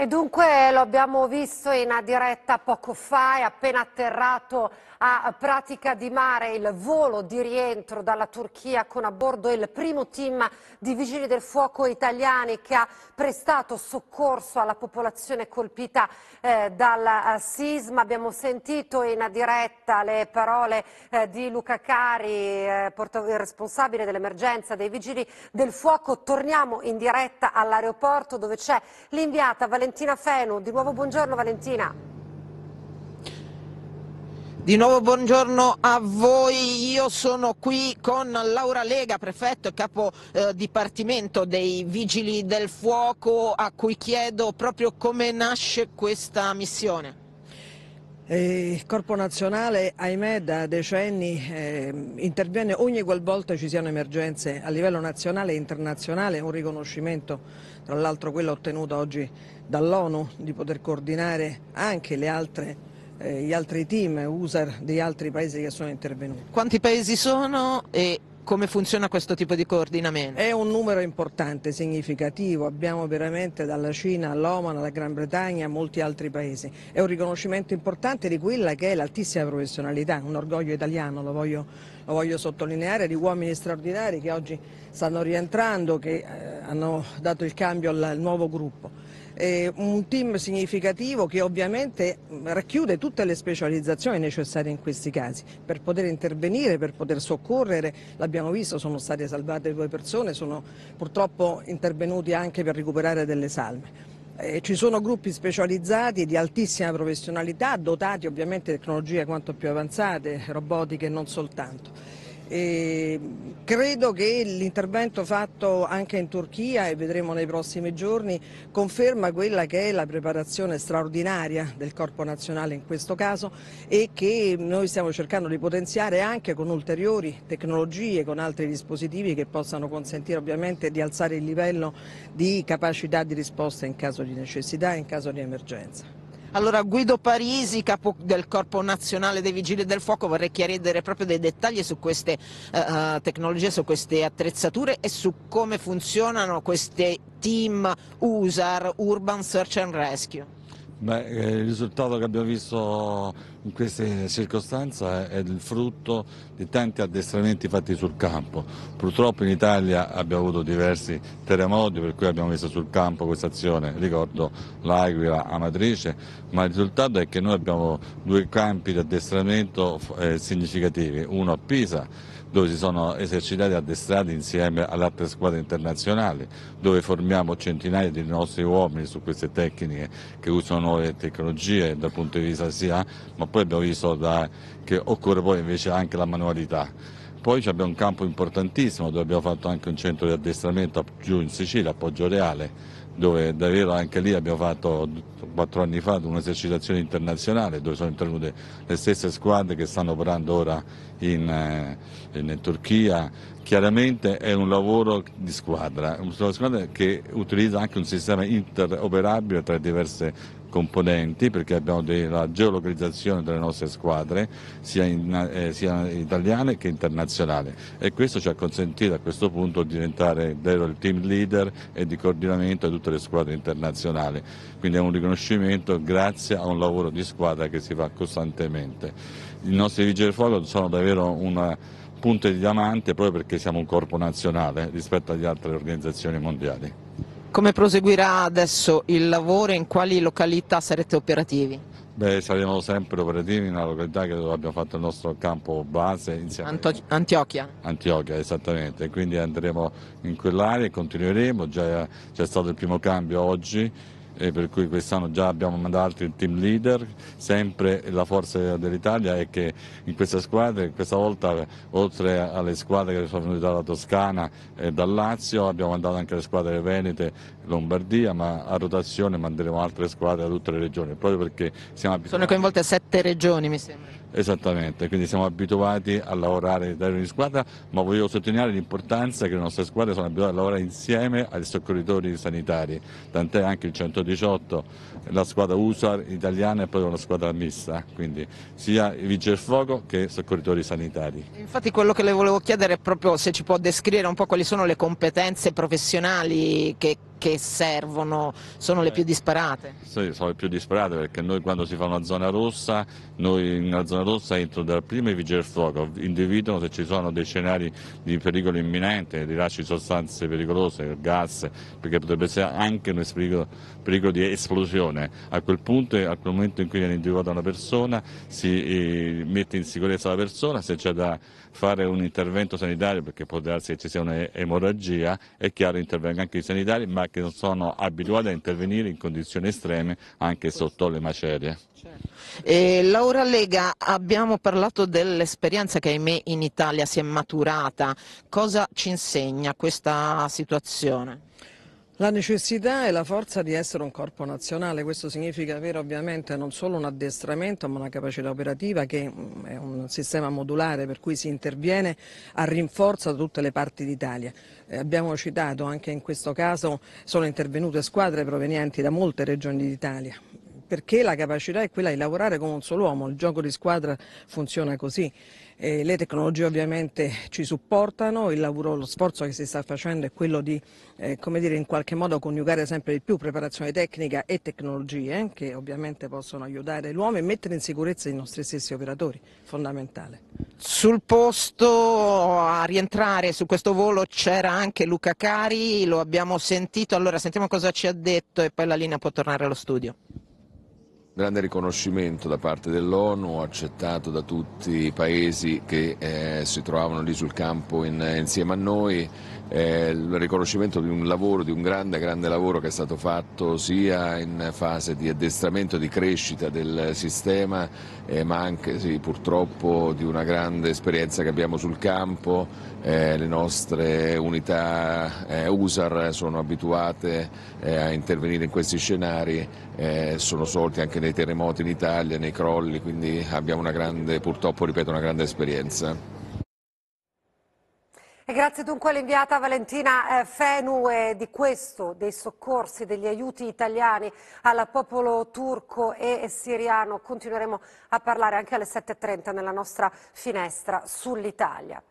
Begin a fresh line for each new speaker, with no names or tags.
E dunque lo abbiamo visto in diretta poco fa, è appena atterrato a Pratica di Mare il volo di rientro dalla Turchia con a bordo il primo team di vigili del fuoco italiani che ha prestato soccorso alla popolazione colpita eh, dal eh, sisma. Abbiamo sentito in diretta le parole eh, di Luca Cari, eh, responsabile dell'emergenza dei vigili del fuoco. Torniamo in diretta all'aeroporto dove c'è l'inviata Valentina Valentina Fenu. Di nuovo buongiorno Valentina.
Di nuovo buongiorno a voi, io sono qui con Laura Lega, prefetto e capo eh, dipartimento dei Vigili del Fuoco, a cui chiedo proprio come nasce questa missione.
Eh, il Corpo Nazionale, ahimè, da decenni eh, interviene ogni qualvolta ci siano emergenze a livello nazionale e internazionale, un riconoscimento, tra l'altro quello ottenuto oggi dall'ONU, di poter coordinare anche le altre eh, gli altri team user di altri paesi che sono intervenuti. Quanti paesi sono e come funziona questo tipo di coordinamento? È un numero importante, significativo, abbiamo veramente dalla Cina all'Oman, alla Gran Bretagna a molti altri paesi. È un riconoscimento importante di quella che è l'altissima professionalità, un orgoglio italiano, lo voglio, lo voglio sottolineare, di uomini straordinari che oggi stanno rientrando, che eh, hanno dato il cambio al, al nuovo gruppo eh, un team significativo che ovviamente mm, racchiude tutte le specializzazioni necessarie in questi casi per poter intervenire, per poter soccorrere. L'abbiamo visto, sono state salvate due persone, sono purtroppo intervenuti anche per recuperare delle salme. Eh, ci sono gruppi specializzati di altissima professionalità, dotati ovviamente di tecnologie quanto più avanzate, robotiche e non soltanto. E ehm, credo che l'intervento fatto anche in Turchia e vedremo nei prossimi giorni conferma quella che è la preparazione straordinaria del Corpo Nazionale in questo caso e che noi stiamo cercando di potenziare anche con ulteriori tecnologie, con altri dispositivi che possano consentire ovviamente di alzare il livello di capacità di risposta in caso di necessità, in caso di emergenza. Allora Guido Parisi, capo del Corpo Nazionale
dei Vigili del Fuoco, vorrei chiedere proprio dei dettagli su queste uh, tecnologie, su queste attrezzature e su come funzionano queste team USAR, Urban Search and Rescue.
Beh, eh, il risultato che abbiamo visto in queste circostanze è il frutto di tanti addestramenti fatti sul campo. Purtroppo in Italia abbiamo avuto diversi terremoti per cui abbiamo visto sul campo questa azione, ricordo l'Aquila Amatrice, ma il risultato è che noi abbiamo due campi di addestramento eh, significativi, uno a Pisa dove si sono esercitati e addestrati insieme alle altre squadre internazionali, dove formiamo centinaia di nostri uomini su queste tecniche che usano nuove tecnologie dal punto di vista sia, ma poi abbiamo visto da, che occorre poi invece anche la manualità. Poi abbiamo un campo importantissimo dove abbiamo fatto anche un centro di addestramento giù in Sicilia, a Poggio Reale, dove davvero anche lì abbiamo fatto quattro anni fa un'esercitazione internazionale dove sono intervenute le stesse squadre che stanno operando ora eh, in, in Turchia. Chiaramente è un lavoro di squadra, una squadra che utilizza anche un sistema interoperabile tra diverse componenti perché abbiamo la geolocalizzazione delle nostre squadre sia, in, eh, sia, italiane che internazionali e questo ci ha consentito a questo punto di diventare vero il team leader e di coordinamento di tutte le squadre internazionali quindi è un riconoscimento grazie a un lavoro di squadra che si fa costantemente i nostri vigili del fuoco sono davvero una punta di diamante proprio perché siamo un corpo nazionale rispetto alle altre organizzazioni mondiali
come proseguirà adesso il lavoro e in quali località sarete operativi?
Beh, saremo sempre operativi nella località che abbiamo fatto il nostro campo base insieme Anto- Antiochia. Antiochia, esattamente. Quindi andremo in quell'area e continueremo. Già c'è stato il primo cambio oggi e per cui quest'anno già abbiamo mandato altri team leader, sempre la forza dell'Italia è che in questa squadra, questa volta oltre alle squadre che sono venute dalla Toscana e dal Lazio, abbiamo mandato anche le squadre venete Lombardia, ma a rotazione manderemo altre squadre da tutte le regioni, proprio perché siamo abituati. Sono coinvolte
sette regioni mi sembra.
Esattamente, quindi siamo abituati a lavorare in squadra, ma voglio sottolineare l'importanza che le nostre squadre sono abituate a lavorare insieme ai soccorritori sanitari, tant'è anche il 118, la squadra USAR italiana e poi una squadra mista, quindi sia i vigili del fuoco che i soccorritori sanitari.
Infatti quello che le volevo chiedere è proprio se ci può descrivere un po' quali sono le competenze professionali che che servono sono le più disparate?
Sì, sono le più disparate perché noi quando si fa una zona rossa, noi nella zona rossa entro dal primo i vigili del fuoco, individuano se ci sono dei scenari di pericolo imminente, di rilascio di sostanze pericolose, gas, perché potrebbe essere anche un pericolo, pericolo di esplosione. A quel punto, al momento in cui viene individuata una persona, si eh, mette in sicurezza la persona, se c'è da fare un intervento sanitario, perché può darsi che ci sia un'emorragia, è chiaro intervengono anche i sanitari, ma che non sono abituati a intervenire in condizioni estreme anche sotto le macerie.
E Laura Lega, abbiamo parlato dell'esperienza che ahimè in Italia si è maturata, cosa ci
insegna questa situazione? La necessità e la forza di essere un corpo nazionale, questo significa avere ovviamente non solo un addestramento ma una capacità operativa che mm, è un sistema modulare per cui si interviene a rinforzo da tutte le parti d'Italia. Eh, abbiamo citato anche in questo caso sono intervenute squadre provenienti da molte regioni d'Italia, perché la capacità è quella di lavorare come un solo uomo, il gioco di squadra funziona così. E eh, le tecnologie ovviamente ci supportano, il lavoro, lo sforzo che si sta facendo è quello di eh, dire, in qualche modo coniugare sempre di più preparazione tecnica e tecnologie eh, che ovviamente possono aiutare l'uomo e mettere in sicurezza i nostri stessi operatori, fondamentale.
Sul posto a rientrare su questo volo c'era anche Luca Cari, lo abbiamo sentito, allora sentiamo cosa ci ha detto e poi la linea può tornare allo studio
grande riconoscimento da parte dell'ONU, accettato da tutti i paesi che eh, si trovavano lì sul campo in, insieme a noi eh, il riconoscimento di un lavoro, di un grande, grande lavoro che è stato fatto sia in fase di addestramento, di crescita del sistema, eh, ma anche sì, purtroppo di una grande esperienza che abbiamo sul campo. Eh, le nostre unità eh, USAR sono abituate eh, a intervenire in questi scenari, eh, sono sorti anche nei terremoti in Italia, nei crolli, quindi abbiamo una grande, purtroppo ripeto, una grande esperienza.
Grazie dunque all'inviata Valentina eh, Fenu e di questo, dei soccorsi, degli aiuti italiani al popolo turco e siriano. Continueremo a parlare anche alle 7.30 nella nostra finestra sull'Italia.